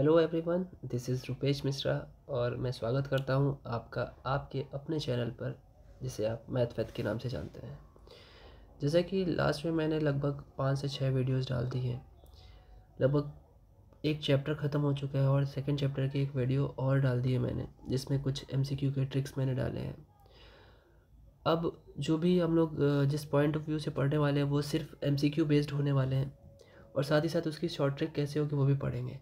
hello everyone this is Rupesh Mishra और मैं स्वागत करता हूं आपका आपके अपने चैनल पर जिसे आप मैथ वैथ के नाम से जानते हैं जैसा कि लास्ट में मैंने लगभग पाँच से छः वीडियोस डाल दी हैं लगभग एक चैप्टर ख़त्म हो चुका है और सेकंड चैप्टर की एक वीडियो और डाल दी है मैंने जिसमें कुछ एम के ट्रिक्स मैंने डाले हैं अब जो भी हम लोग जिस पॉइंट ऑफ व्यू से पढ़ने वाले हैं वो सिर्फ एम बेस्ड होने वाले हैं और साथ ही साथ उसकी शॉर्ट ट्रिक कैसे होगी वो भी पढ़ेंगे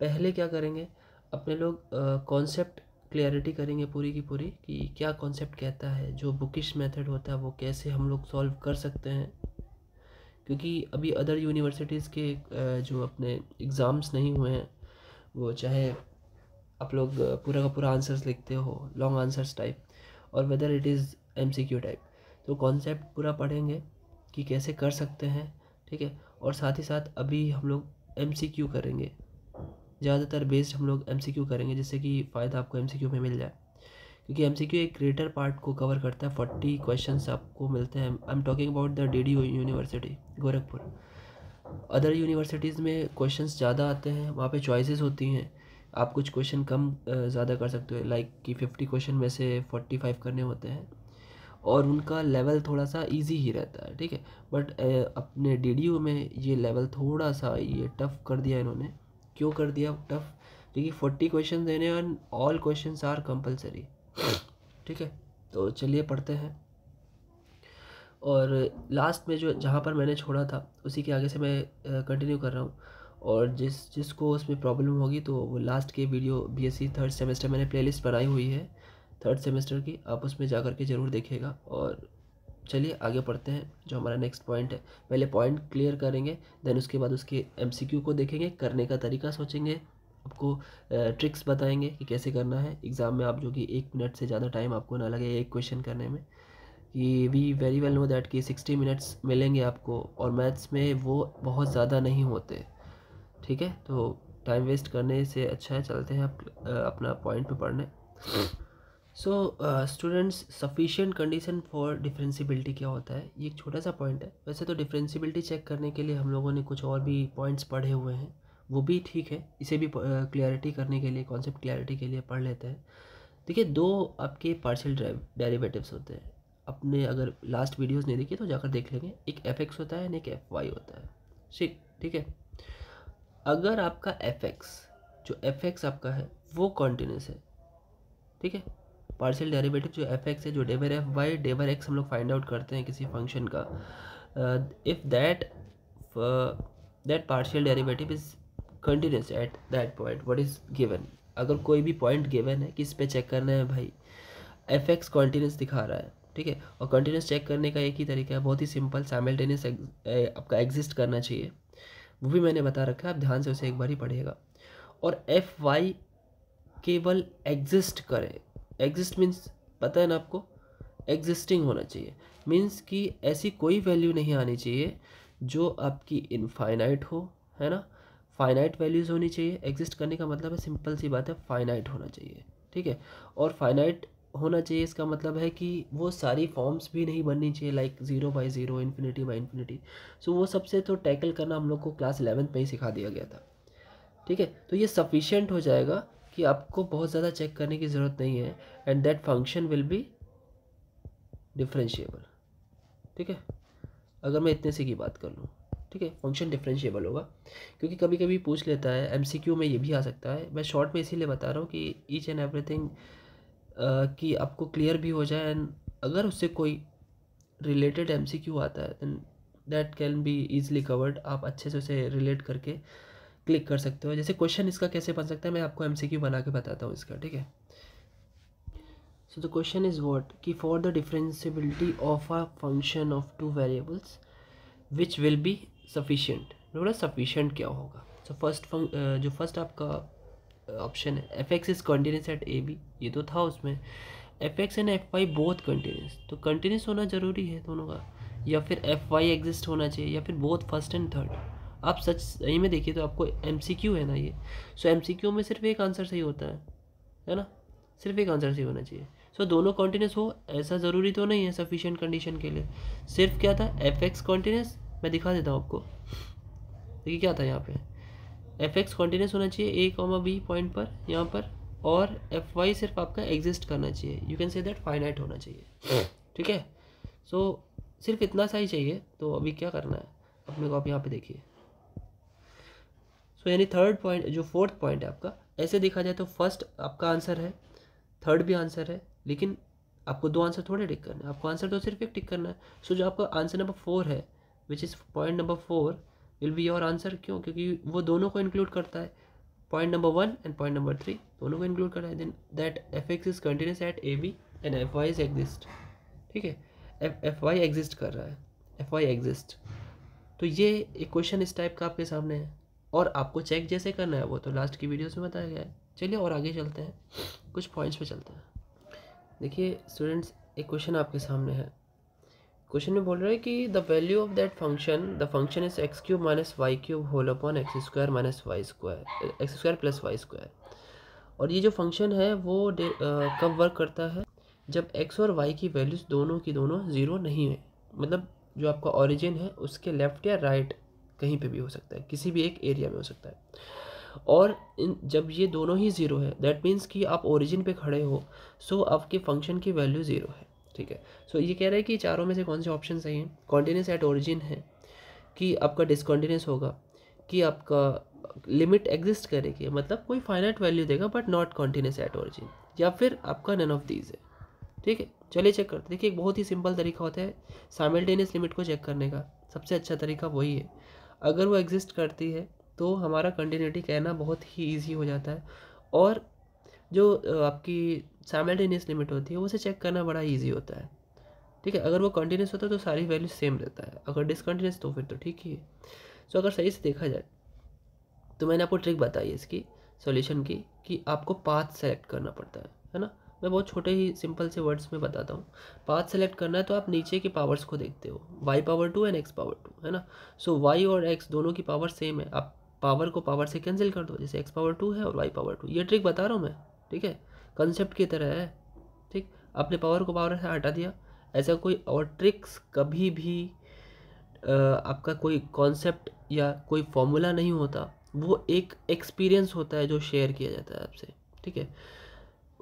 पहले क्या करेंगे अपने लोग कॉन्सेप्ट क्लियरिटी करेंगे पूरी की पूरी कि क्या कॉन्सेप्ट कहता है जो बुकिश मेथड होता है वो कैसे हम लोग सॉल्व कर सकते हैं क्योंकि अभी अदर यूनिवर्सिटीज़ के जो अपने एग्ज़ाम्स नहीं हुए हैं वो चाहे आप लोग पूरा का पूरा आंसर्स लिखते हो लॉन्ग आंसर्स टाइप और whether it is M C Q type तो कॉन्सेप्ट पूरा पढ़ेंगे कि कैसे कर सकते हैं ठीक है और साथ ही साथ अभी हम लोग एम सी क्यू करेंगे ज़्यादातर बेस्ड हम लोग एम करेंगे जिससे कि फ़ायदा आपको एम में मिल जाए क्योंकि एम एक ग्रेटर पार्ट को कवर करता है फोर्टी क्वेश्चन आपको मिलते हैं I am talking about the D university Gorakhpur other universities में क्वेश्चंस ज़्यादा आते हैं वहाँ पे चॉइसेस होती हैं आप कुछ क्वेश्चन कम ज़्यादा कर सकते हो लाइक कि फिफ्टी क्वेश्चन में से फोर्टी फाइव करने होते हैं और उनका लेवल थोड़ा सा इजी ही रहता है ठीक है बट अपने डी में ये लेवल थोड़ा सा ये टफ़ कर दिया इन्होंने क्यों कर दिया टफ क्योंकि फोर्टी क्वेश्चन देने और ऑल क्वेश्चन आर कंपलसरी ठीक है तो चलिए पढ़ते हैं और लास्ट में जो जहाँ पर मैंने छोड़ा था उसी के आगे से मैं कंटिन्यू कर रहा हूँ और जिस जिसको उसमें प्रॉब्लम होगी तो वो लास्ट के वीडियो बीएससी थर्ड सेमेस्टर मैंने प्लेलिस्ट बनाई हुई है थर्ड सेमेस्टर की आप उसमें जा कर के ज़रूर देखेगा और चलिए आगे पढ़ते हैं जो हमारा नेक्स्ट पॉइंट है पहले पॉइंट क्लियर करेंगे देन उसके बाद उसके एमसीक्यू को देखेंगे करने का तरीका सोचेंगे आपको ट्रिक्स बताएंगे कि कैसे करना है एग्ज़ाम में आप जो कि एक मिनट से ज़्यादा टाइम आपको ना लगे एक क्वेश्चन करने में कि we very well know that कि सिक्सटी मिनट्स मिलेंगे आपको और मैथ्स में वो बहुत ज़्यादा नहीं होते ठीक है तो टाइम वेस्ट करने से अच्छा है चलते हैं आप अपना पॉइंट पर पढ़ने so students sufficient condition for differentiability क्या होता है ये एक छोटा सा पॉइंट है वैसे तो डिफ्रेंसीबिलिटी चेक करने के लिए हम लोगों ने कुछ और भी पॉइंट्स पढ़े हुए हैं वो भी ठीक है इसे भी क्लियरिटी uh, करने के लिए कॉन्सेप्ट क्लियरिटी के लिए पढ़ लेते हैं देखिए दो आपके पार्शियल डेरिवेटिव्स होते हैं अपने अगर लास्ट वीडियोस नहीं देखिए तो जाकर देख लेंगे एक एफ एक्स होता है एक एफ वाई होता है ठीक ठीक है अगर आपका एफ एक्स जो एफ एक्स आपका है वो कॉन्टीन्यूस है ठीक है पार्शियल डेरिवेटिव जो एफ एक्स है जो डेवर एफ वाई डेवर एक्स हम लोग फाइंड आउट करते हैं किसी फंक्शन का if that that partial derivative is continuous at that point what is given अगर कोई भी पॉइंट गिवन है किस पे चेक करना है भाई एफ एक्स कॉन्टीन्यूस दिखा रहा है ठीक है और कंटिन्यूस चेक करने का एक ही तरीका है बहुत ही सिंपल साइमल्टेनियस आपका एग्जिस्ट करना चाहिए वो भी मैंने बता रखा है आप ध्यान से उसे एक बार ही पढ़िएगा और एफ वाई केवल एग्जिस्ट करे एग्जिस्ट मीन्स पता है ना आपको एग्जिस्टिंग होना चाहिए मीन्स कि ऐसी कोई वैल्यू नहीं आनी चाहिए जो आपकी इनफाइनाइट हो है ना फाइनाइट वैल्यूज़ होनी चाहिए एग्जिस्ट करने का मतलब है सिंपल सी बात है फाइनाइट होना चाहिए ठीक है और फाइनाइट होना चाहिए इसका मतलब है कि वो सारी फॉर्म्स भी नहीं बननी चाहिए like zero by zero infinity by infinity so वो सबसे तो टैकल करना हम लोग को क्लास इलेवेंथ में ही सिखा दिया गया था ठीक है तो ये सफिशेंट हो जाएगा कि आपको बहुत ज़्यादा चेक करने की ज़रूरत नहीं है and that function will be differentiable ठीक है अगर मैं इतने से की बात कर लूँ ठीक है फंक्शन डिफ्रेंशिएबल होगा क्योंकि कभी कभी पूछ लेता है एम में ये भी आ सकता है मैं शॉर्ट में इसीलिए बता रहा हूँ कि ईच एंड एवरीथिंग कि आपको क्लियर भी हो जाए एंड अगर उससे कोई रिलेटेड एम आता है then that can be easily covered आप अच्छे से उसे रिलेट करके क्लिक कर सकते हो जैसे क्वेश्चन इसका कैसे बन सकता है मैं आपको एमसीक्यू बना के बताता हूँ इसका ठीक है so the question is what कि for the differentiability of a function of two variables which will be sufficient बोला सफिशियंट क्या होगा सो फर्स्ट uh, जो फर्स्ट आपका ऑप्शन uh, है F X is continuous at A B ये तो था उसमें F X and F Y both continuous तो कंटिन्यूस होना ज़रूरी है दोनों का या फिर एफ वाई एग्जिस्ट होना चाहिए या फिर बोथ फर्स्ट एंड थर्ड आप सच सही में देखिए तो आपको एम है ना ये सो एम में सिर्फ एक आंसर सही होता है है ना सिर्फ एक आंसर सही होना चाहिए सो so, दोनों कॉन्टीन्यूस हो ऐसा ज़रूरी तो नहीं है सफिशियंट कंडीशन के लिए सिर्फ क्या था एफ एक्स कॉन्टीन्यूस मैं दिखा देता हूँ आपको देखिए क्या था यहाँ पे एफ एक्स कॉन्टीन्यूस होना चाहिए ए कॉमा बी पॉइंट पर यहाँ पर और एफ वाई सिर्फ आपका एग्जिस्ट करना चाहिए you can say that finite होना चाहिए ठीक है सो so, सिर्फ इतना सा ही चाहिए तो अभी क्या करना है अपने को आप यहाँ पे देखिए सो तो यानी थर्ड पॉइंट जो फोर्थ पॉइंट है आपका ऐसे देखा जाए तो फर्स्ट आपका आंसर है थर्ड भी आंसर है लेकिन आपको दो आंसर थोड़े टिक करना है आपको आंसर तो सिर्फ एक टिक करना है सो so, जो आपका आंसर नंबर फोर है which is point number four will be your answer क्यों क्योंकि वो दोनों को इंक्लूड करता है point number one and point number three दोनों को इंक्लूड करता है then that F X is continuous at A B and F Y is exist ठीक है एफ एफ वाई एग्जिस्ट कर रहा है एफ वाई एग्जिस्ट तो ये एक क्वेश्चन इस टाइप का आपके सामने है और आपको चेक जैसे करना है वो तो लास्ट की वीडियोस में बताया गया है चलिए और आगे चलते हैं कुछ पॉइंट्स पे चलते हैं देखिए स्टूडेंट्स एक क्वेश्चन आपके सामने है क्वेश्चन में बोल रहा है कि the value of that function the function is X cube minus Y cube whole upon X square minus Y square x square plus Y square और ये जो फंक्शन है वो कब वर्क करता है जब एक्स और वाई की वैल्यूज़ दोनों की दोनों ज़ीरो नहीं है मतलब जो आपका ऑरिजिन है उसके लेफ़्ट या राइट right कहीं पे भी हो सकता है किसी भी एक एरिया में हो सकता है और इन जब ये दोनों ही ज़ीरो है दैट मीन्स कि आप ओरिजिन पे खड़े हो सो आपके फंक्शन की वैल्यू ज़ीरो है ठीक है सो ये कह रहा है कि चारों में से कौन से ऑप्शन सही हैं कॉन्टीन्यूस एट ओरिजिन है कि आपका डिसकॉन्टीन्यूस होगा कि आपका लिमिट एग्जिस्ट करेगी मतलब कोई फाइनाइट वैल्यू देगा but not continuous at origin या फिर आपका नन ऑफ दीज है ठीक है चलिए चेक करते देखिए एक बहुत ही सिंपल तरीका होता है साइमल्टेनियस लिमिट को चेक करने का सबसे अच्छा तरीका वही है अगर वो एग्जिस्ट करती है तो हमारा कंटिन्यूटी कहना बहुत ही ईजी हो जाता है और जो आपकी साइमल्टेनियस लिमिट होती है उसे चेक करना बड़ा ईजी होता है ठीक है अगर वो कंटिन्यूस होता है तो सारी वैल्यू सेम रहता है अगर डिसकन्टीन्यूस तो फिर तो ठीक ही है सो अगर सही से देखा जाए तो मैंने आपको ट्रिक बताई इसकी सॉल्यूशन की कि आपको पाथ सेलेक्ट करना पड़ता है है ना मैं बहुत छोटे ही सिंपल से वर्ड्स में बताता हूँ पाथ सेलेक्ट करना है तो आप नीचे के पावर्स को देखते हो Y power two and X power two है ना सो so, वाई और एक्स दोनों की पावर सेम है आप पावर को पावर से कैंसिल कर दो जैसे एक्स पावर टू है और वाई पावर टू ये ट्रिक बता रहा हूँ मैं ठीक है कंसेप्ट की तरह है ठीक आपने पावर को पावर से हटा दिया ऐसा कोई और ट्रिक्स कभी भी आपका कोई कॉन्सेप्ट या कोई फॉर्मूला नहीं होता वो एक एक्सपीरियंस होता है जो शेयर किया जाता है आपसे ठीक है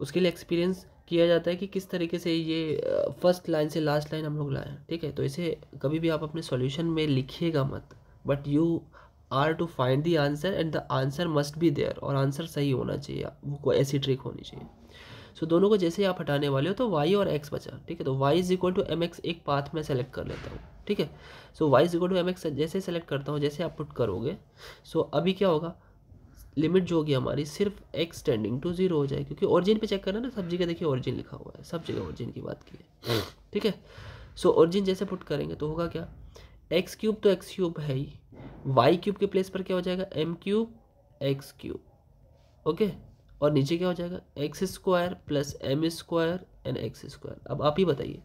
उसके लिए एक्सपीरियंस किया जाता है कि किस तरीके से ये फर्स्ट लाइन से लास्ट लाइन हम लोग लाएँ ठीक है तो इसे कभी भी आप अपने सॉल्यूशन में लिखिएगा मत but you are to find the answer and the answer must be there और आंसर सही होना चाहिए वो ऐसी ट्रिक होनी चाहिए सो so, दोनों को जैसे ही आप हटाने वाले हो तो वाई और एक्स बचा ठीक है तो Y is equal to M X एक पाथ में सेलेक्ट कर लेता हूँ ठीक है so Y is equal to M X जैसे सेलेक्ट करता हूँ जैसे आप पुट करोगे सो so, अभी क्या होगा लिमिट जो होगी हमारी सिर्फ एक्स टेंडिंग टू जीरो हो जाए क्योंकि ओरिजिन पे चेक करना ना सब जगह देखिए ओरिजिन लिखा हुआ है सब जगह ओरिजिन की बात की है ठीक है सो ओरिजिन जैसे पुट करेंगे तो होगा क्या एक्स क्यूब तो एक्स क्यूब है ही वाई क्यूब के प्लेस पर क्या हो जाएगा M cube X cube okay और नीचे क्या हो जाएगा X square plus M square and X square अब आप ही बताइए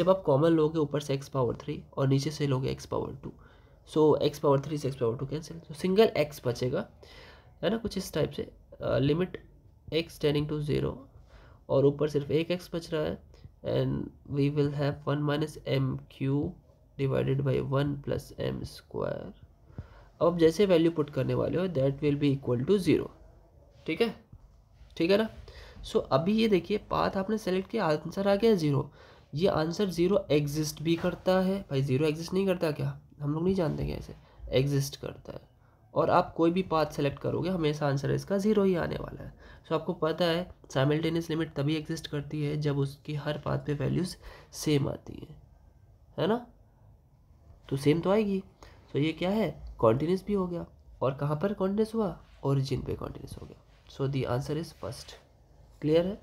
जब आप कॉमन लोगे ऊपर से एक्स पावर थ्री और नीचे से लोगे X power two so X power three से एक्स पावर टू कैंसिल तो सिंगल एक्स बचेगा है ना कुछ इस टाइप से limit X tending to zero और ऊपर सिर्फ एक एक्स बच रहा है and we will have one minus M cube divided by one plus M square अब जैसे वैल्यू पुट करने वाले हो that will be equal to zero ठीक है ठीक है ना सो so, अभी ये देखिए पाथ आपने सेलेक्ट किया आंसर आ गया ज़ीरो ये आंसर ज़ीरो एग्जिस्ट भी करता है भाई ज़ीरो एग्जिस्ट नहीं करता क्या हम लोग नहीं जानते कैसे एग्जिस्ट करता है और आप कोई भी पाथ सेलेक्ट करोगे हमेशा आंसर इसका ज़ीरो ही आने वाला है सो so, आपको पता है साइमल्टेनियस लिमिट तभी एग्जिस्ट करती है जब उसकी हर पाथ पे वैल्यूज़ सेम आती है है ना तो सेम तो आएगी सो so, ये क्या है कॉन्टीन्यूस भी हो गया और कहाँ पर कॉन्टीन्यूस हुआ ओरिजिन पे कॉन्टीन्यूस हो गया so the answer is first clear है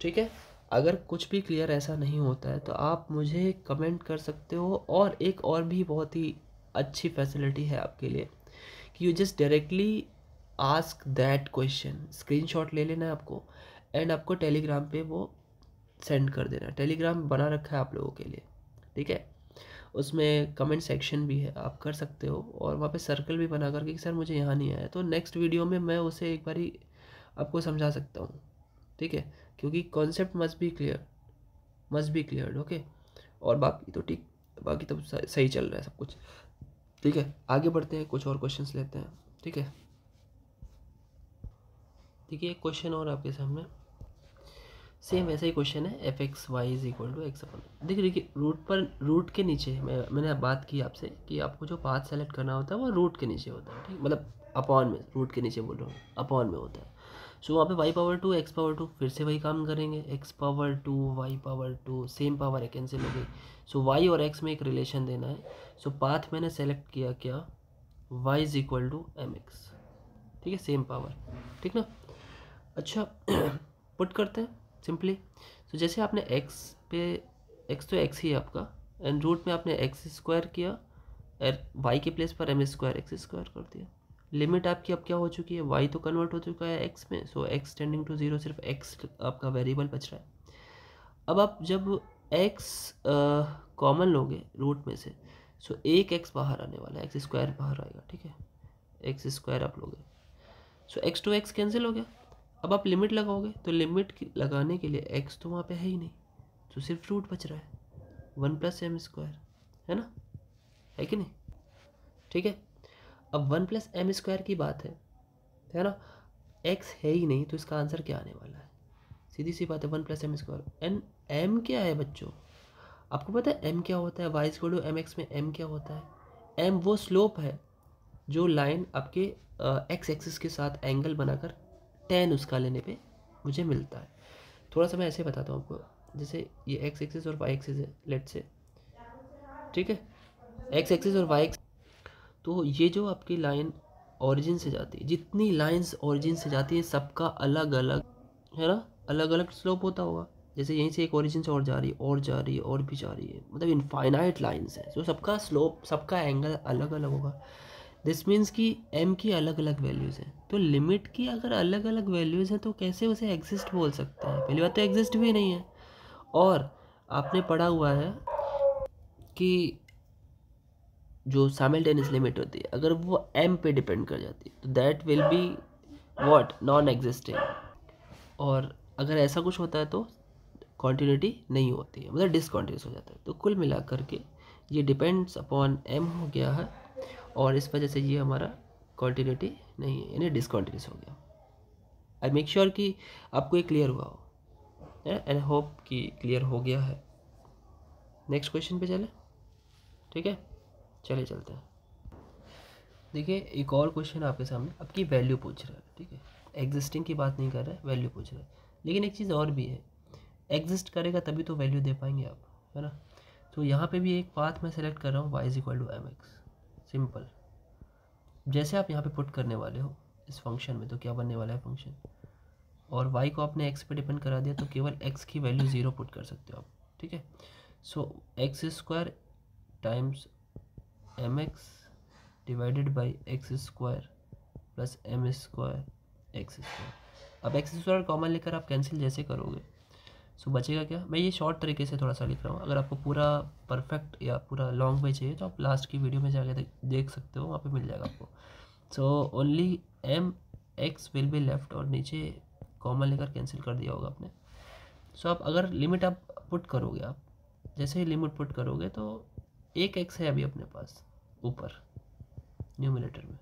ठीक है अगर कुछ भी क्लियर ऐसा नहीं होता है तो आप मुझे कमेंट कर सकते हो और एक और भी बहुत ही अच्छी फैसिलिटी है आपके लिए कि you just directly ask that question screenshot ले लेना है आपको एंड आपको टेलीग्राम पे वो सेंड कर देना टेलीग्राम बना रखा है आप लोगों के लिए ठीक है उसमें कमेंट सेक्शन भी है आप कर सकते हो और वहाँ पे सर्कल भी बना करके कि सर मुझे यहाँ नहीं आया तो नेक्स्ट वीडियो में मैं उसे एक बार ही आपको समझा सकता हूँ ठीक है क्योंकि concept must be clear must be clear okay और बाकी तो ठीक बाकी तो सही चल रहा है सब कुछ ठीक है आगे बढ़ते हैं कुछ और क्वेश्चंस लेते हैं ठीक है देखिए एक क्वेश्चन और आपके सामने सेम ऐसा ही क्वेश्चन है F x Y is equal to X upon देखिए देखिए रूट पर रूट के नीचे मैं मैंने बात की आपसे कि आपको जो पाथ सेलेक्ट करना होता है वो रूट के नीचे होता है ठीक मतलब अपॉन में रूट के नीचे बोल रहा हूँ अपॉन में होता है सो वहाँ पे Y power two X power two फिर से वही काम करेंगे X power two Y power two same power है कैंसिल हो गई सो वाई और एक्स में एक रिलेशन देना है सो so, पाथ मैंने सेलेक्ट किया क्या Y is equal to M X ठीक है सेम पावर ठीक ना अच्छा पुट करते हैं सिंपली सो so, जैसे आपने एक्स पे एक्स तो एक्स ही है आपका एंड रूट में आपने एक्स स्क्वायर किया और वाई के प्लेस पर एम स्क्वायर एक्स स्क्वायर कर दिया लिमिट आपकी अब क्या हो चुकी है वाई तो कन्वर्ट हो चुका है एक्स में so X tending to zero सिर्फ एक्स आपका वेरिएबल बच रहा है अब आप जब एक्स कॉमन लोगे रूट में से सो एक एक्स बाहर आने वाला है एक्स स्क्वायर बाहर आएगा ठीक है एक्स स्क्वायर आप लोगे so X to X cancel हो गया अब आप लिमिट लगाओगे तो लिमिट लगाने के लिए एक्स तो वहाँ पे है ही नहीं तो सिर्फ रूट बच रहा है वन प्लस एम स्क्वायर है ना है कि नहीं ठीक है अब वन प्लस एम स्क्वायर की बात है है ना एक्स है ही नहीं तो इसका आंसर क्या आने वाला है सीधी सी बात है one plus M square n m क्या है बच्चों आपको पता है एम क्या होता है वाई स्क्वायर एम एक्स में एम क्या होता है एम वो स्लोप है जो लाइन आपके एक्स एक्सिस के साथ एंगल बनाकर टेन उसका लेने पर मुझे मिलता है थोड़ा सा मैं ऐसे बताता हूँ आपको जैसे ये एक्स एक्सिस और वाई एक्सिस है लेट से ठीक है एक्स एक्सिस और वाई तो ये जो आपकी लाइन ओरिजिन से जाती है जितनी लाइंस ओरिजिन से जाती है सबका अलग अलग है ना अलग अलग स्लोप होता होगा जैसे यहीं से एक ओरिजिन से और जा रही है और जा रही है और भी जा रही है मतलब इनफाइनाइट लाइन्स है तो सबका स्लोप सबका एंगल अलग अलग होगा दिस मीन्स कि एम की अलग अलग वैल्यूज़ हैं तो लिमिट की अगर अलग अलग वैल्यूज़ हैं तो कैसे उसे एग्जिस्ट बोल सकता है पहली बात तो एग्जिस्ट भी नहीं है और आपने पढ़ा हुआ है कि जो साइमल्टेनियस लिमिट होती है अगर वो एम पे डिपेंड कर जाती है तो that will be what non existing और अगर ऐसा कुछ होता है तो कॉन्टीन्यूटी नहीं होती है मतलब डिसकॉन्टीन्यूस हो जाता है तो कुल मिला करके ये डिपेंड्स अपॉन एम हो गया है और इस वजह से ये हमारा कॉन्टीन्यूटी नहीं है यानी डिसकॉन्टीन्यूस हो गया आई मेक श्योर कि आपको ये क्लियर हुआ हो एंड होप कि क्लियर हो गया है नेक्स्ट क्वेश्चन पे चले ठीक है चले चलते हैं देखिए एक और क्वेश्चन आपके सामने आपकी वैल्यू पूछ रहा है ठीक है एग्जिस्टिंग की बात नहीं कर रहा है वैल्यू पूछ रहा है लेकिन एक चीज़ और भी है एग्जिस्ट करेगा तभी तो वैल्यू दे पाएंगे आप है ना तो यहाँ पे भी एक पाथ मैं सेलेक्ट कर रहा हूँ y is equal to M x simple जैसे आप यहाँ पे पुट करने वाले हो इस फंक्शन में तो क्या बनने वाला है फंक्शन और वाई को आपने एक्स पे डिपेंड करा दिया तो केवल एक्स की वैल्यू ज़ीरो पुट कर सकते हो आप ठीक है so x square times m x divided by x square plus M square x square अब एक्स स्क्वायर कॉमन लेकर आप कैंसिल जैसे करोगे सो बचेगा क्या मैं ये शॉर्ट तरीके से थोड़ा सा लिख रहा हूँ अगर आपको पूरा परफेक्ट या पूरा लॉन्ग में चाहिए तो आप लास्ट की वीडियो में जाके देख सकते हो वहाँ पे मिल जाएगा आपको so only m x will be left और नीचे कॉमन लेकर कैंसिल कर दिया होगा आपने सो so, आप अगर लिमिट आप पुट करोगे आप जैसे ही लिमिट पुट करोगे तो एक एक्स है अभी अपने पास ऊपर न्यूमिनेटर में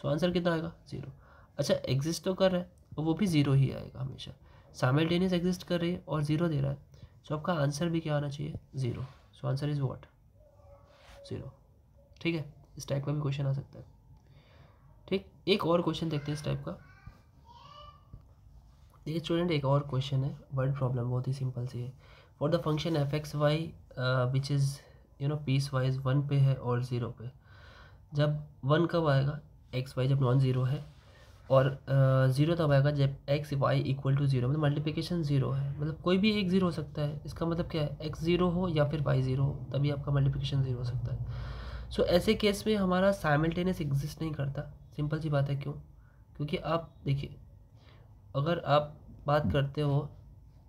सो आंसर कितना आएगा ज़ीरो अच्छा एग्जिस्ट तो कर रहा है और वो भी ज़ीरो ही आएगा हमेशा साइमल्टेनियस एग्जिस्ट कर रही है और ज़ीरो दे रहा है सो so, आपका आंसर भी क्या आना चाहिए zero so answer is what zero ठीक है इस टाइप का भी क्वेश्चन आ सकता है ठीक एक और क्वेश्चन देखते हैं इस टाइप का देखिए स्टूडेंट एक और क्वेश्चन है वर्ड प्रॉब्लम बहुत ही सिंपल सी है for the function f x y which is you know piecewise one पे है और ज़ीरो पे जब वन कब आएगा एक्स वाई जब नॉन ज़ीरो है और ज़ीरो तब आएगा जब x y equal to zero मतलब मल्टीप्लिकेशन ज़ीरो है मतलब कोई भी एक ज़ीरो हो सकता है इसका मतलब क्या है एक्स ज़ीरो हो या फिर वाई ज़ीरो हो तभी आपका मल्टीप्लिकेशन ज़ीरो हो सकता है सो so, ऐसे केस में हमारा साइमल्टेनियस एग्जिस्ट नहीं करता सिंपल सी बात है क्यों क्योंकि आप देखिए अगर आप बात करते हो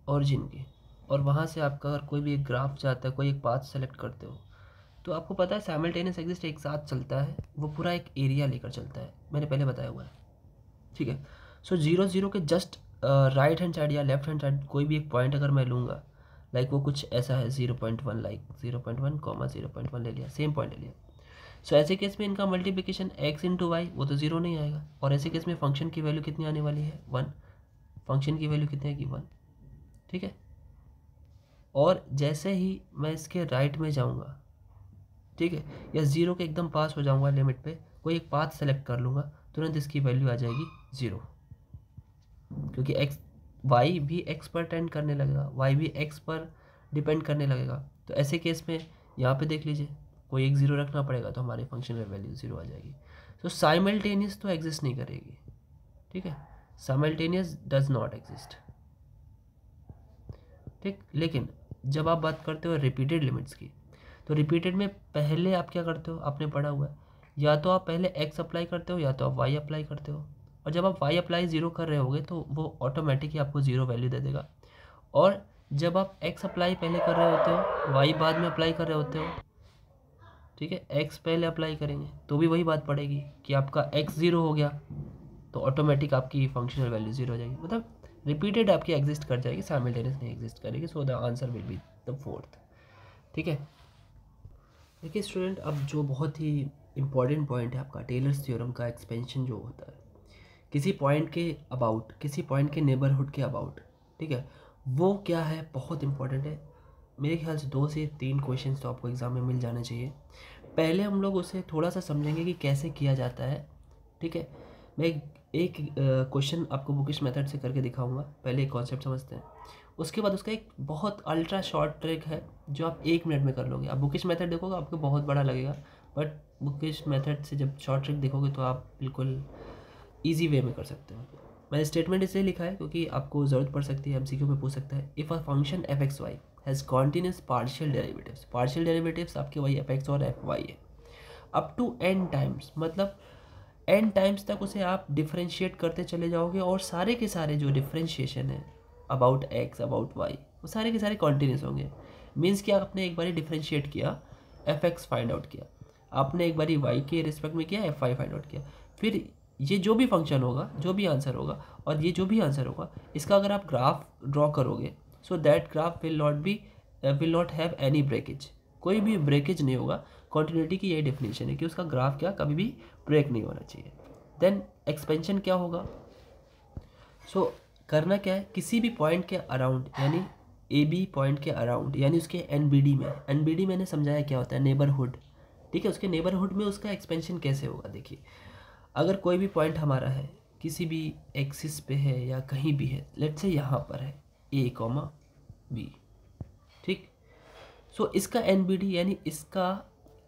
ओरिजिन की और वहाँ से आपका अगर कोई भी एक ग्राफ चाहता है कोई एक पाथ सेलेक्ट करते हो तो आपको पता है साइमल्टेनियस एग्जिस्ट एक साथ चलता है वो पूरा एक एरिया लेकर चलता है मैंने पहले बताया हुआ है ठीक है सो जीरो ज़ीरो के जस्ट राइट हैंड साइड या लेफ्ट हैंड साइड कोई भी एक पॉइंट अगर मैं लूँगा लाइक वो कुछ ऐसा है zero point one like zero point one comma zero point one ले लिया सेम पॉइंट ले लिया सो so, ऐसे केस में इनका मल्टीप्लिकेशन एक्स इंटू वाई वो तो जीरो नहीं आएगा और ऐसे केस में फंक्शन की वैल्यू कितनी आने वाली है वन फंक्शन की वैल्यू कितनी आएगी वन ठीक है और जैसे ही मैं इसके राइट में जाऊँगा ठीक है या ज़ीरो के एकदम पास हो जाऊँगा लिमिट पे कोई एक पाथ सेलेक्ट कर लूँगा तुरंत इसकी वैल्यू आ जाएगी ज़ीरो क्योंकि एक्स वाई भी एक्स पर टेंड करने लगेगा वाई भी एक्स पर डिपेंड करने लगेगा तो ऐसे केस में यहाँ पर देख लीजिए कोई एक ज़ीरो रखना पड़ेगा तो हमारे फंक्शन में वैल्यू ज़ीरो आ जाएगी तो साइमल्टेनियस तो एग्जिस्ट नहीं करेगी ठीक है साइमल्टेनियस डज नॉट एग्जिस्ट ठीक लेकिन जब आप बात करते हो रिपीटेड लिमिट्स की तो रिपीटेड में पहले आप क्या करते हो आपने पढ़ा हुआ है या तो आप पहले एक्स अप्लाई करते हो या तो आप वाई अप्लाई करते हो और जब आप वाई अप्लाई ज़ीरो कर रहे होगे तो वो ऑटोमेटिक ही आपको ज़ीरो वैल्यू दे देगा और जब आप एक्स अप्लाई पहले कर रहे होते हो वाई बाद में अप्लाई कर रहे होते हो ठीक है एक्स पहले अप्लाई करेंगे तो भी वही बात पड़ेगी कि आपका एक्स ज़ीरो हो गया तो ऑटोमेटिक आपकी फंक्शनल वैल्यू ज़ीरो हो जाएगी मतलब रिपीटेड आपकी एग्जिस्ट कर जाएगी साइमल्टेनियस नहीं एग्जिस्ट करेगी so the answer will be the fourth ठीक है देखिए स्टूडेंट अब जो बहुत ही इंपॉर्टेंट पॉइंट है आपका टेलर्स थ्योरम का एक्सपेंशन जो होता है किसी पॉइंट के अबाउट किसी पॉइंट के नेबरहुड के अबाउट ठीक है वो क्या है बहुत इंपॉर्टेंट है मेरे ख्याल से दो से तीन क्वेश्चन तो आपको एग्ज़ाम में मिल जाने चाहिए पहले हम लोग उसे थोड़ा सा समझेंगे कि कैसे किया जाता है ठीक है मैं एक क्वेश्चन आपको बुकिश मेथड से करके दिखाऊंगा पहले एक कॉन्सेप्ट समझते हैं उसके बाद उसका एक बहुत अल्ट्रा शॉर्ट ट्रिक है जो आप एक मिनट में कर लोगे आप बुकिश मेथड देखोगे आपको बहुत बड़ा लगेगा बट बुकिश मेथड से जब शॉर्ट ट्रिक देखोगे तो आप बिल्कुल ईजी वे में कर सकते हो मैंने स्टेटमेंट इसलिए लिखा है क्योंकि आपको ज़रूरत पड़ सकती है एम सी क्यू में पूछ सकता है if our function f x y has continuous partial derivatives partial derivatives आपके वाई एफ एक्स और एफ वाई है अप टू एन टाइम्स मतलब एंड टाइम्स तक उसे आप डिफ्रेंशिएट करते चले जाओगे और सारे के सारे जो डिफ्रेंशिएशन है अबाउट एक्स अबाउट वाई वो सारे के सारे कॉन्टीन्यूस होंगे मीन्स कि आपने एक बार डिफ्रेंशिएट किया एफ एक्स फाइंड आउट किया आपने एक बारी वाई के रिस्पेक्ट में किया एफ वाई फाइंड आउट किया फिर ये जो भी फंक्शन होगा जो भी आंसर होगा और ये जो भी आंसर होगा इसका अगर आप ग्राफ ड्रॉ करोगे so that graph will not be will not have any breakage कोई भी ब्रेकेज नहीं होगा कॉन्टीन्यूटी की यही डेफिनेशन है कि उसका ग्राफ क्या कभी भी ब्रेक नहीं होना चाहिए देन एक्सपेंशन क्या होगा सो so, करना क्या है किसी भी पॉइंट के अराउंड यानी ए बी पॉइंट के अराउंड यानी उसके एन बी डी में एन बी डी मैंने समझाया क्या होता है नेबरहुड ठीक है उसके नेबरहुड में उसका एक्सपेंशन कैसे होगा देखिए अगर कोई भी पॉइंट हमारा है किसी भी एक्सिस पे है या कहीं भी है लेट से यहाँ पर है ए कॉमा बी ठीक सो so, इसका एन बी डी यानी इसका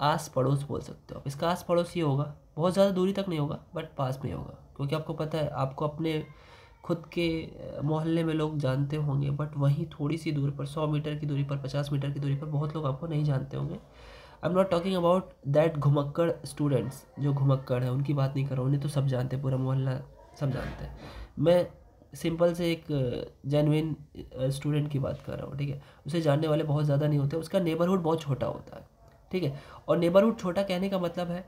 आस पड़ोस बोल सकते हो आप इसका आस पड़ोस ही होगा बहुत ज़्यादा दूरी तक नहीं होगा बट पास में होगा क्योंकि आपको पता है आपको अपने खुद के मोहल्ले में लोग जानते होंगे बट वहीं थोड़ी सी दूर पर सौ मीटर की दूरी पर पचास मीटर की दूरी पर बहुत लोग आपको नहीं जानते होंगे I am not talking about that घुमक्कड़ स्टूडेंट्स जो घुमक्कड़ है उनकी बात नहीं कर रहा हूँ उन्हें तो सब जानते हैं पूरा मोहल्ला सब जानते हैं मैं सिंपल से एक जेनविन स्टूडेंट की बात कर रहा हूँ ठीक है उसे जानने वाले बहुत ज़्यादा नहीं होते उसका नेबरहुड बहुत छोटा होता है ठीक है और नेबरहुड छोटा कहने का मतलब है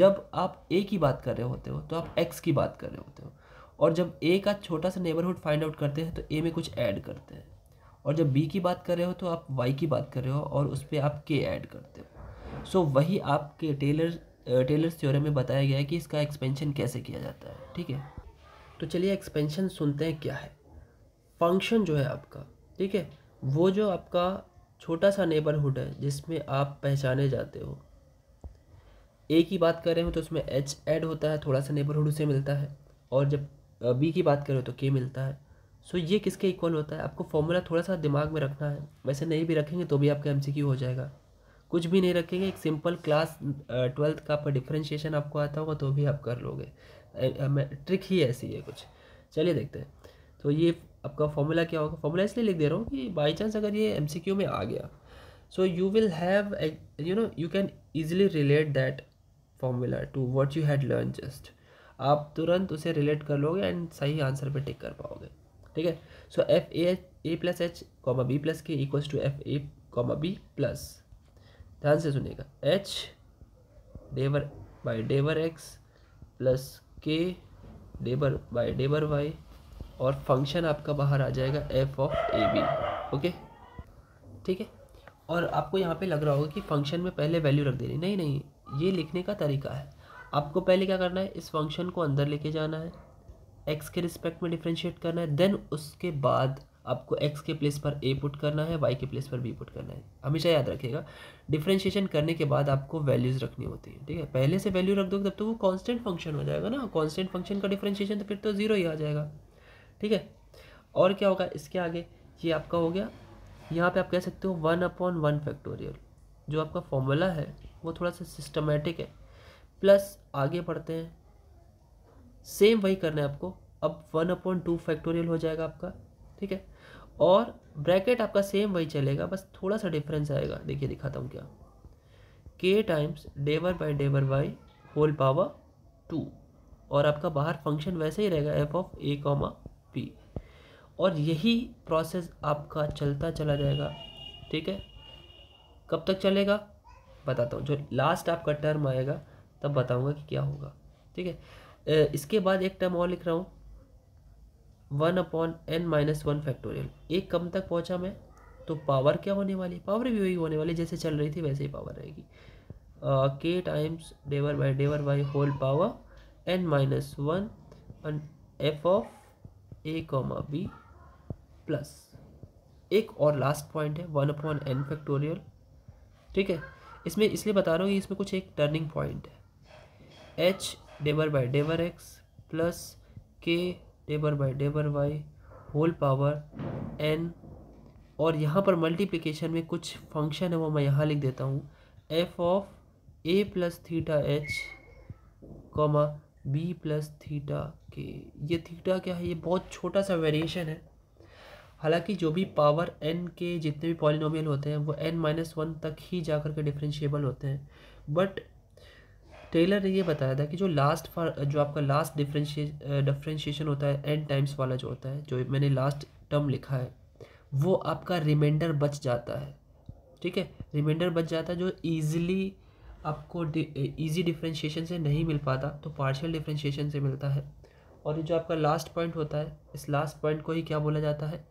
जब आप ए की बात कर रहे होते हो तो आप एक्स की बात कर रहे होते हो और जब ए का छोटा सा नेबरहुड फाइंड आउट करते हैं तो ए में कुछ ऐड करते हैं और जब बी की बात कर रहे हो तो आप वाई की बात कर रहे हो और उस पर आप के ऐड करते हो सो so, वही आपके टेलर टेलर थ्योरम में बताया गया है कि इसका एक्सपेंशन कैसे किया जाता है ठीक है तो चलिए एक्सपेंशन सुनते हैं क्या है फंक्शन जो है आपका ठीक है वो जो आपका छोटा सा नेबरहुड है जिसमें आप पहचाने जाते हो ए की बात करें हो तो उसमें एच ऐड होता है थोड़ा सा नेबरहुड उसे मिलता है और जब बी की बात करें तो के मिलता है सो ये किसके इक्वल होता है आपको फॉर्मूला थोड़ा सा दिमाग में रखना है वैसे नहीं भी रखेंगे तो भी आपका एमसीक्यू हो जाएगा कुछ भी नहीं रखेंगे एक सिंपल क्लास ट्वेल्थ का आपका डिफ्रेंशिएशन आपको आता होगा तो भी आप कर लोगे ट्रिक ही ऐसी है कुछ चलिए देखते हैं तो ये आपका फॉर्मूला क्या होगा फॉर्मूला इसलिए लिख दे रहा हूँ कि बाई चांस अगर ये एम सी क्यू में आ गया so you will have you know you can easily relate that formula to what you had learn just आप तुरंत उसे रिलेट कर लोगे एंड सही आंसर पे टिक कर पाओगे ठीक है so f a h a plus h comma b plus k equals to f a comma b plus ध्यान से सुनेगा h del by del x plus k del by del y और फंक्शन आपका बाहर आ जाएगा f of a b okay ठीक है और आपको यहाँ पे लग रहा होगा कि फंक्शन में पहले वैल्यू रख देनी नहीं नहीं ये लिखने का तरीका है आपको पहले क्या करना है इस फंक्शन को अंदर लेके जाना है एक्स के रिस्पेक्ट में डिफ्रेंशिएट करना है देन उसके बाद आपको एक्स के प्लेस पर ए पुट करना है वाई के प्लेस पर बी पुट करना है हमेशा याद रखिएगा डिफ्रेंशिएशन करने के बाद आपको वैल्यूज़ रखनी होती है ठीक है पहले से वैल्यू रख दोगे तब तो वो कांस्टेंट फंक्शन हो जाएगा ना कांस्टेंट फंक्शन का डिफ्रेंशिएशन तो फिर तो ज़ीरो ही आ जाएगा ठीक है और क्या होगा इसके आगे ये आपका हो गया यहाँ पे आप कह सकते हो वन अपॉन वन फैक्टोरियल जो आपका फॉर्मूला है वो थोड़ा सा सिस्टमेटिक है प्लस आगे बढ़ते हैं सेम वही करना है आपको अब वन अपॉन टू फैक्टोरियल हो जाएगा आपका ठीक है और ब्रैकेट आपका सेम वही चलेगा बस थोड़ा सा डिफरेंस आएगा देखिए दिखाता हूँ क्या k times del by del by whole power two और आपका बाहर फंक्शन वैसे ही रहेगा f of a comma p और यही प्रोसेस आपका चलता चला जाएगा ठीक है कब तक चलेगा बताता हूँ जो लास्ट आपका टर्म आएगा तब बताऊँगा कि क्या होगा ठीक है इसके बाद एक टर्म और लिख रहा हूँ one upon n minus one factorial एक कम तक पहुँचा मैं तो पावर क्या होने वाली है पावर भी वही होने वाली जैसे चल रही थी वैसे ही पावर रहेगी k times del by del by whole power n minus one f of a comma b plus एक और लास्ट पॉइंट है वन अपॉन एन फैक्टोरियल ठीक है इसमें इसलिए बता रहा हूँ कि इसमें कुछ एक टर्निंग पॉइंट है h del by del x plus k del by del y whole power n और यहाँ पर मल्टीप्लिकेशन में कुछ फंक्शन है वो मैं यहाँ लिख देता हूँ f of a plus theta h comma b plus theta k ये थीटा क्या है ये बहुत छोटा सा वेरिएशन है हालांकि जो भी पावर एन के जितने भी पॉलिनोमियल होते हैं वो एन माइनस वन तक ही जा कर के डिफ्रेंशिएबल होते हैं बट टेलर ने ये बताया था कि जो लास्ट जो आपका लास्ट डिफ्रेंशिए डिफ्रेंशिएशन होता है एन टाइम्स वाला जो होता है जो मैंने लास्ट टर्म लिखा है वो आपका रिमाइंडर बच जाता है ठीक है रिमाइंडर बच जाता है जो ईजिली आपको ईजी डिफरेंशिएशन से नहीं मिल पाता तो पार्शियल डिफरेंशिएशन से मिलता है और ये जो आपका लास्ट पॉइंट होता है इस लास्ट पॉइंट को ही क्या बोला जाता है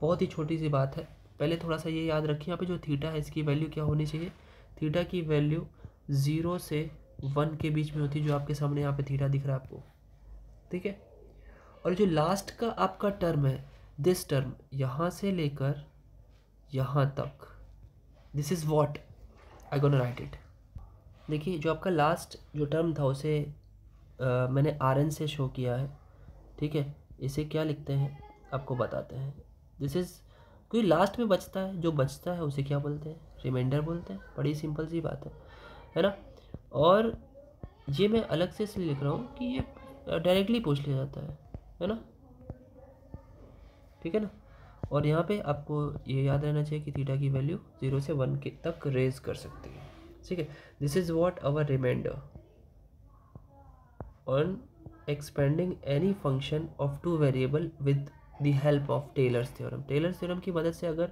बहुत ही छोटी सी बात है पहले थोड़ा सा ये याद रखिए यहाँ पे जो थीटा है इसकी वैल्यू क्या होनी चाहिए थीटा की वैल्यू ज़ीरो से वन के बीच में होती है जो आपके सामने यहाँ पर थीटा दिख रहा है आपको ठीक है और जो लास्ट का आपका टर्म है दिस टर्म यहाँ से लेकर यहाँ तक this is what I gonna write it देखिए जो आपका लास्ट जो टर्म था उसे आ, मैंने आर एन से शो किया है ठीक है इसे क्या लिखते हैं आपको बताते हैं दिस इज़ कोई लास्ट में बचता है जो बचता है उसे क्या बोलते हैं रिमाइंडर बोलते हैं बड़ी सिंपल सी बात है है ना और ये मैं अलग से इसलिए लिख रहा हूँ कि ये डायरेक्टली पूछ लिया जाता है है ना ठीक है ना और यहाँ पे आपको ये याद रहना चाहिए कि थीटा की वैल्यू ज़ीरो से वन के तक रेज कर सकती है ठीक है this is what our reminder on expanding any function of two variable with the help of Taylor's theorem Taylor's theorem की मदद से अगर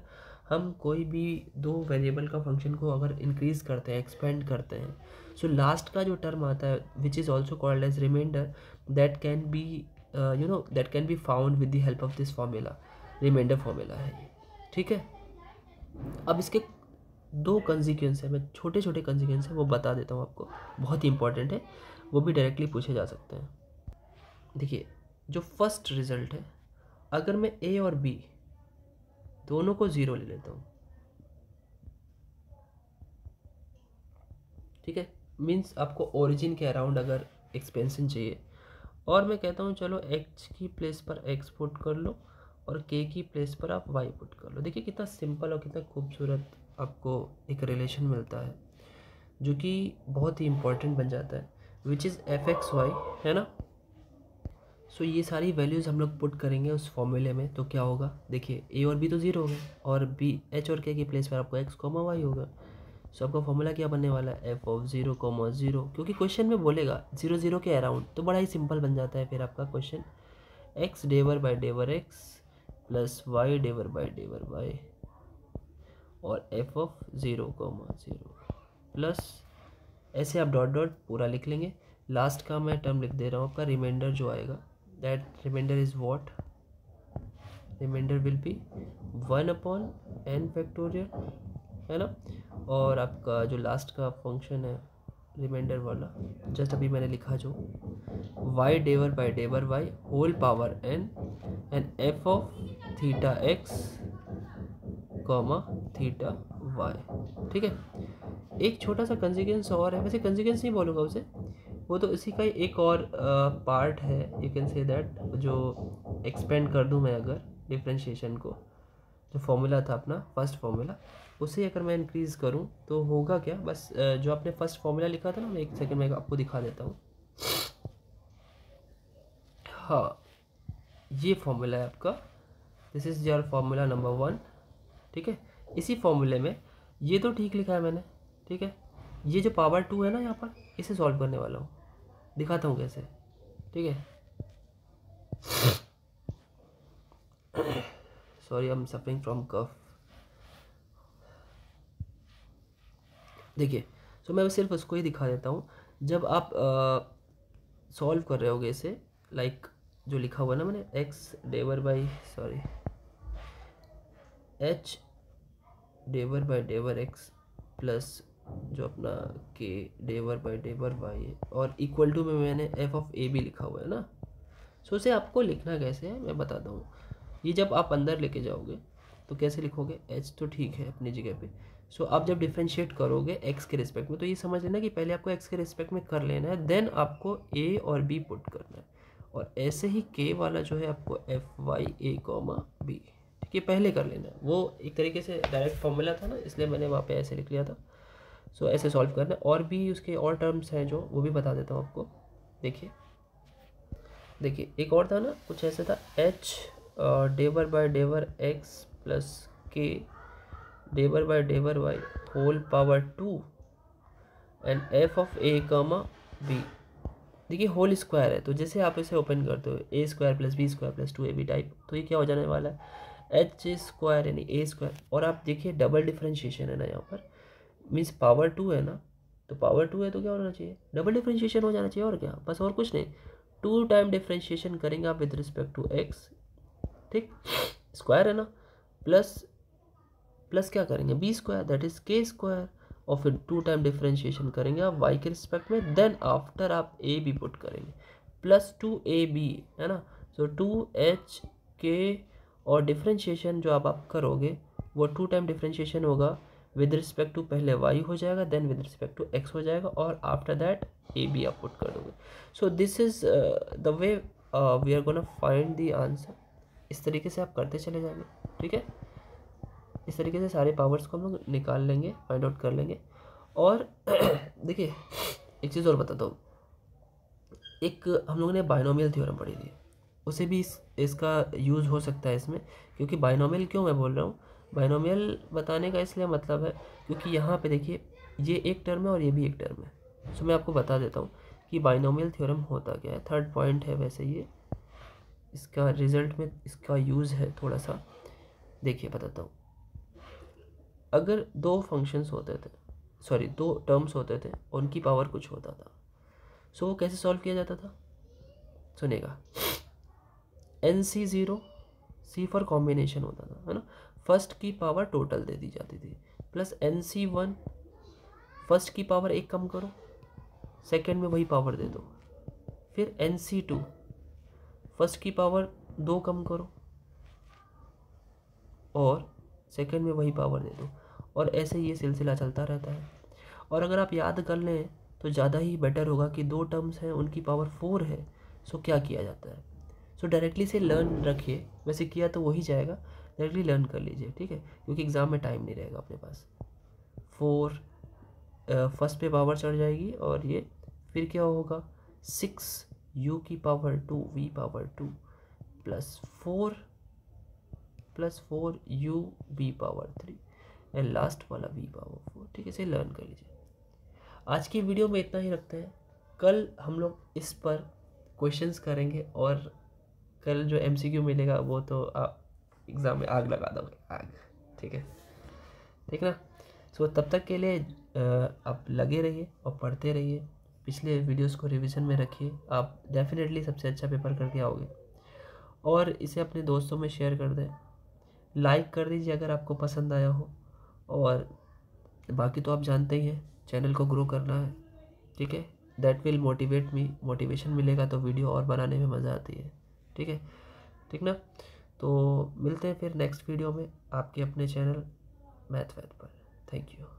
हम कोई भी दो वेरिएबल का फंक्शन को अगर इंक्रीज़ करते हैं एक्सपेंड करते हैं सो so लास्ट का जो टर्म आता है which is also called as reminder that can be you know that can be found with the help of this formula reminder formula है ठीक है अब इसके दो कंसिक्वेंस है मैं छोटे छोटे कंसिक्वेंस है वो बता देता हूँ आपको बहुत ही इंपॉर्टेंट है वो भी डायरेक्टली पूछे जा सकते हैं देखिए जो फर्स्ट रिजल्ट है अगर मैं ए और बी दोनों को ज़ीरो ले लेता हूँ ठीक है मीन्स आपको ओरिजिन के अराउंड अगर एक्सपेंशन चाहिए और मैं कहता हूँ चलो एक्स की प्लेस पर एक्स पुट कर लो और के की प्लेस पर आप वाई पुट कर लो देखिए कितना सिंपल और कितना खूबसूरत आपको एक रिलेशन मिलता है जो कि बहुत ही इम्पोर्टेंट बन जाता है which is f x y है ना सो so, ये सारी वैल्यूज़ हम लोग पुट करेंगे उस फॉर्मूले में तो क्या होगा देखिए ए और बी तो ज़ीरो हो और बी एच और के की प्लेस पर आपको एक्स कॉमा वाई होगा सो so, आपका फॉर्मूला क्या बनने वाला है f of zero comma zero क्योंकि क्वेश्चन में बोलेगा जीरो जीरो के अराउंड तो बड़ा ही सिंपल बन जाता है फिर आपका question x del by del x plus y del by del y और f of zero comma zero plus ऐसे आप डॉट डॉट पूरा लिख लेंगे लास्ट का मैं टर्म लिख दे रहा हूँ आपका रिमाइंडर जो आएगा that reminder is what reminder will be one upon n factorial है ना और आपका जो लास्ट का फंक्शन है रिमाइंडर वाला जस्ट अभी मैंने लिखा जो y del by del y whole power n and f of theta x comma theta y ठीक है एक छोटा सा कंजिकेंस और है वैसे कंजिकेंस नहीं बोलूँगा उसे वो तो इसी का ही एक और पार्ट है यू कैन से दैट जो एक्सपेंड कर दूँ मैं अगर डिफ्रेंशिएशन को जो फॉर्मूला था अपना फर्स्ट फॉर्मूला उसे अगर मैं इंक्रीज़ करूँ तो होगा क्या बस जो आपने फर्स्ट फॉर्मूला लिखा था ना मैं एक सेकेंड में आपको दिखा देता हूँ हाँ ये फॉर्मूला है आपका this is your formula number one ठीक है इसी फॉर्मूले में ये तो ठीक लिखा है मैंने ठीक है ये जो पावर टू है ना यहाँ पर इसे सॉल्व करने वाला हूँ दिखाता हूँ कैसे ठीक है sorry I am suffering from cough देखिए सो मैं सिर्फ उसको ही दिखा देता हूँ जब आप सॉल्व कर रहे होगे इसे लाइक जो लिखा हुआ ना मैंने x del by sorry h del by del x plus जो अपना k del by del by और इक्वल टू में मैंने एफ ऑफ ए भी लिखा हुआ है ना सो so, उसे आपको लिखना कैसे है मैं बताता हूँ ये जब आप अंदर लेके जाओगे तो कैसे लिखोगे एच तो ठीक है अपनी जगह पे सो so, आप जब डिफ्रेंशिएट करोगे एक्स के रिस्पेक्ट में तो ये समझ लेना कि पहले आपको एक्स के रिस्पेक्ट में कर लेना है देन आपको ए और बी पुट करना है और ऐसे ही के वाला जो है आपको f y a comma b ये पहले कर लेना वो एक तरीके से डायरेक्ट फॉर्मूला था ना इसलिए मैंने वहाँ पे ऐसे लिख लिया था सो so, ऐसे सॉल्व करना और भी उसके और टर्म्स हैं जो वो भी बता देता हूँ आपको देखिए देखिए एक और था ना कुछ ऐसे था h del by del x plus k del by del y whole power two and f of a comma b देखिए होल स्क्वायर है तो जैसे आप इसे ओपन करते हो a square plus b square plus two a b type तो ये क्या हो जाने वाला है एच स्क्वायर यानी ए स्क्वायर और आप देखिए डबल डिफ्रेंशिएशन है ना यहाँ पर मीन्स पावर टू है ना तो पावर टू है तो क्या होना चाहिए डबल डिफ्रेंशिएशन हो जाना चाहिए और क्या बस और कुछ नहीं टू टाइम डिफ्रेंशिएशन करेंगे आप विद रिस्पेक्ट टू एक्स ठीक स्क्वायर है ना प्लस प्लस क्या करेंगे b square that is k square और फिर टू टाइम डिफरेंशिएशन करेंगे आप वाई के रिस्पेक्ट में देन आफ्टर आप ए बी पुट करेंगे प्लस टू ए बी है ना सो टू एच के और डिफ्रेंशिएशन जो आप आप करोगे वो टू टाइम डिफ्रेंशिएशन होगा विद रिस्पेक्ट टू पहले वाई हो जाएगा then with respect to x हो जाएगा और आफ्टर दैट ए बी आप पुट कर दोगे so this is the way we are gonna find the answer इस तरीके से आप करते चले जाएंगे ठीक है इस तरीके से सारे पावर्स को हम लोग निकाल लेंगे फाइंड आउट कर लेंगे और देखिए एक चीज़ और बता दो एक हम लोगों ने बाइनोमियल थ्योरम पढ़ी थी उसे भी इस, इसका यूज़ हो सकता है इसमें क्योंकि बाइनोमियल क्यों मैं बोल रहा हूँ बाइनोमियल बताने का इसलिए मतलब है क्योंकि यहाँ पे देखिए ये एक टर्म है और ये भी एक टर्म है सो मैं आपको बता देता हूँ कि बाइनोमियल थ्योरम होता क्या है थर्ड पॉइंट है वैसे ये इसका रिजल्ट में इसका यूज़ है थोड़ा सा देखिए बताता हूँ अगर दो फंक्शंस होते थे सॉरी दो टर्म्स होते थे उनकी पावर कुछ होता था सो so, वो कैसे सॉल्व किया जाता था सुनेगा n C zero C for combination होता था है ना फर्स्ट की पावर टोटल दे दी जाती थी plus n C one first की पावर एक कम करो सेकेंड में वही पावर दे दो फिर एन सी टू फर्स्ट की पावर दो कम करो और सेकेंड में वही पावर दे दो और ऐसे ये सिलसिला चलता रहता है और अगर आप याद कर लें तो ज़्यादा ही बेटर होगा कि दो टर्म्स हैं उनकी पावर फोर है सो क्या किया जाता है सो डायरेक्टली से लर्न रखिए वैसे किया तो वही जाएगा डायरेक्टली लर्न कर लीजिए ठीक है क्योंकि एग्ज़ाम में टाइम नहीं रहेगा अपने पास फोर फर्स्ट पे पावर चढ़ जाएगी और ये फिर क्या होगा सिक्स यू की power two v power two plus four plus four u v power three and last वाला वी पावर फोर ठीक है इसे लर्न कर लीजिए आज की वीडियो में इतना ही रखते हैं कल हम लोग इस पर क्वेश्चंस करेंगे और कल जो एम सी क्यू मिलेगा वो तो आप एग्ज़ाम में आग लगा दोगे आग ठीक है ठीक ना सो तब तक के लिए आप लगे रहिए और पढ़ते रहिए पिछले वीडियोस को रिवीजन में रखिए आप डेफिनेटली सबसे अच्छा पेपर करके आओगे और इसे अपने दोस्तों में शेयर कर दें लाइक कर दीजिए अगर आपको पसंद आया हो और बाकी तो आप जानते ही हैं चैनल को ग्रो करना है ठीक है that will motivate me motivation मिलेगा तो वीडियो और बनाने में मज़ा आती है ठीक है ठीक ना तो मिलते हैं फिर नेक्स्ट वीडियो में आपके अपने चैनल मैथ वैथ पर थैंक यू